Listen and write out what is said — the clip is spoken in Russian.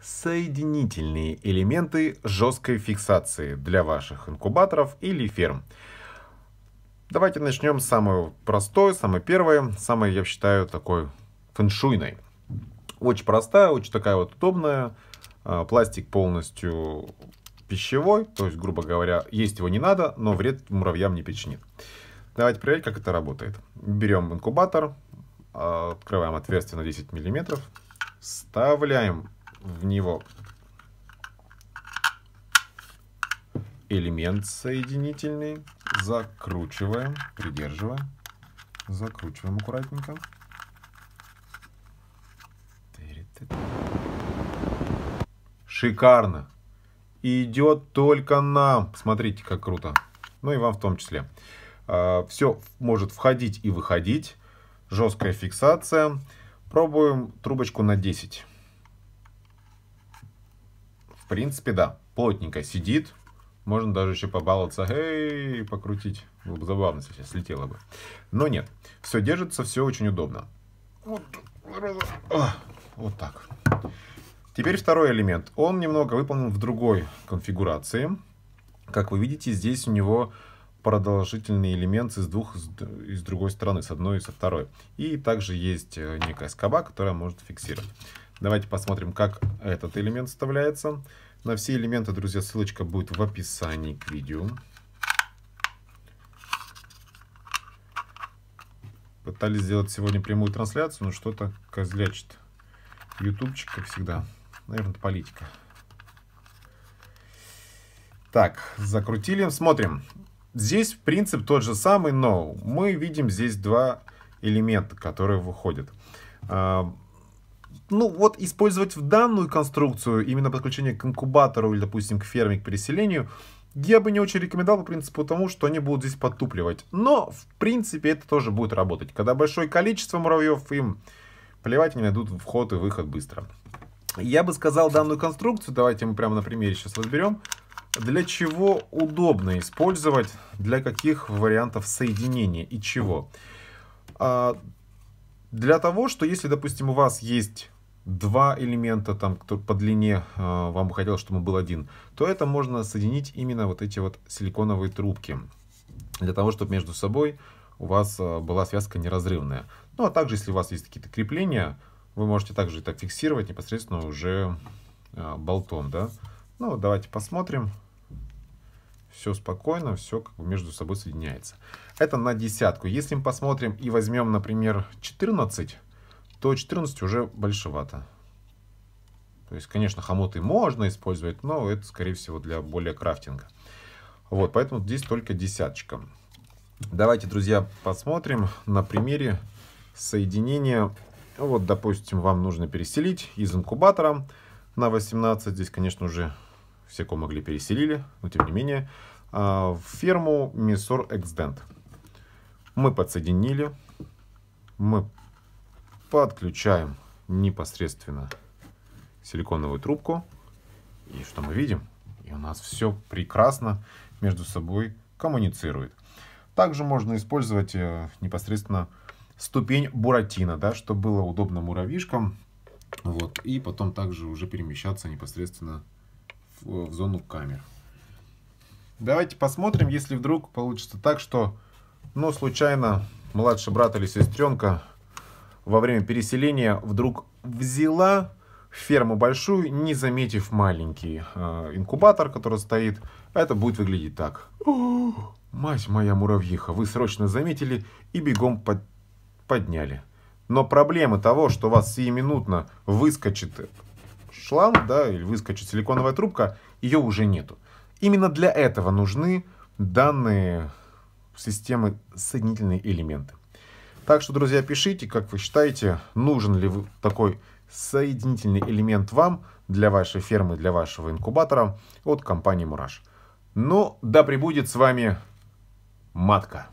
соединительные элементы жесткой фиксации для ваших инкубаторов или ферм. Давайте начнем с самого простой, самой первой, самой, я считаю, такой фэншуйной. Очень простая, очень такая вот удобная. А, пластик полностью пищевой, то есть, грубо говоря, есть его не надо, но вред муравьям не причинит. Давайте проверить, как это работает. Берем инкубатор, а, открываем отверстие на 10 мм, вставляем в него элемент соединительный, закручиваем, придерживаем, закручиваем аккуратненько. Шикарно! Идет только нам. Смотрите, как круто. Ну и вам в том числе. А, Все может входить и выходить. Жесткая фиксация. Пробуем трубочку на 10 принципе, да, плотненько сидит. Можно даже еще побаловаться, эй, покрутить. Было бы забавно, если слетело бы. Но нет, все держится, все очень удобно. Вот, а, вот так. Теперь второй элемент. Он немного выполнен в другой конфигурации. Как вы видите, здесь у него продолжительный элемент из двух из другой стороны, с одной и со второй. И также есть э, некая скоба, которая может фиксировать. Давайте посмотрим, как этот элемент вставляется. На все элементы, друзья, ссылочка будет в описании к видео. Пытались сделать сегодня прямую трансляцию, но что-то козлячит. Ютубчик, как всегда. Наверное, это политика. Так, закрутили, смотрим. Здесь принцип тот же самый, но мы видим здесь два элемента, которые выходят. А, ну вот использовать в данную конструкцию именно подключение к инкубатору или, допустим, к ферме, к переселению, я бы не очень рекомендовал по принципу тому, что они будут здесь подтупливать Но, в принципе, это тоже будет работать. Когда большое количество муравьев, им плевать, они найдут вход и выход быстро. Я бы сказал данную конструкцию, давайте мы прямо на примере сейчас разберем, для чего удобно использовать, для каких вариантов соединения и чего. А, для того, что если, допустим, у вас есть два элемента, там, кто по длине э, вам бы хотелось, чтобы был один, то это можно соединить именно вот эти вот силиконовые трубки, для того, чтобы между собой у вас э, была связка неразрывная. Ну, а также, если у вас есть какие-то крепления, вы можете также это фиксировать непосредственно уже э, болтом, да. Ну, давайте посмотрим. Все спокойно, все как бы между собой соединяется. Это на десятку. Если мы посмотрим и возьмем, например, 14, то 14 уже большевато. То есть, конечно, хомуты можно использовать, но это, скорее всего, для более крафтинга. Вот, поэтому здесь только десяточка. Давайте, друзья, посмотрим на примере соединения. Вот, допустим, вам нужно переселить из инкубатора на 18. Здесь, конечно, уже все, кого могли, переселили, но тем не менее. А, в ферму Миссор Эксдент. Мы подсоединили, мы подключаем непосредственно силиконовую трубку. И что мы видим? И у нас все прекрасно между собой коммуницирует. Также можно использовать э, непосредственно ступень буратино, да, чтобы было удобно муравьишкам. Вот, и потом также уже перемещаться непосредственно в, э, в зону камер. Давайте посмотрим, если вдруг получится так, что, ну, случайно младший брат или сестренка во время переселения вдруг взяла ферму большую, не заметив маленький э, инкубатор, который стоит. Это будет выглядеть так. Мать моя муравьиха, вы срочно заметили и бегом под... подняли. Но проблема того, что у вас сиюминутно выскочит шланг, да, или выскочит силиконовая трубка, ее уже нету. Именно для этого нужны данные системы соединительные элементы. Так что, друзья, пишите, как вы считаете, нужен ли такой соединительный элемент вам для вашей фермы, для вашего инкубатора от компании «Мураш». Ну, да пребудет с вами матка!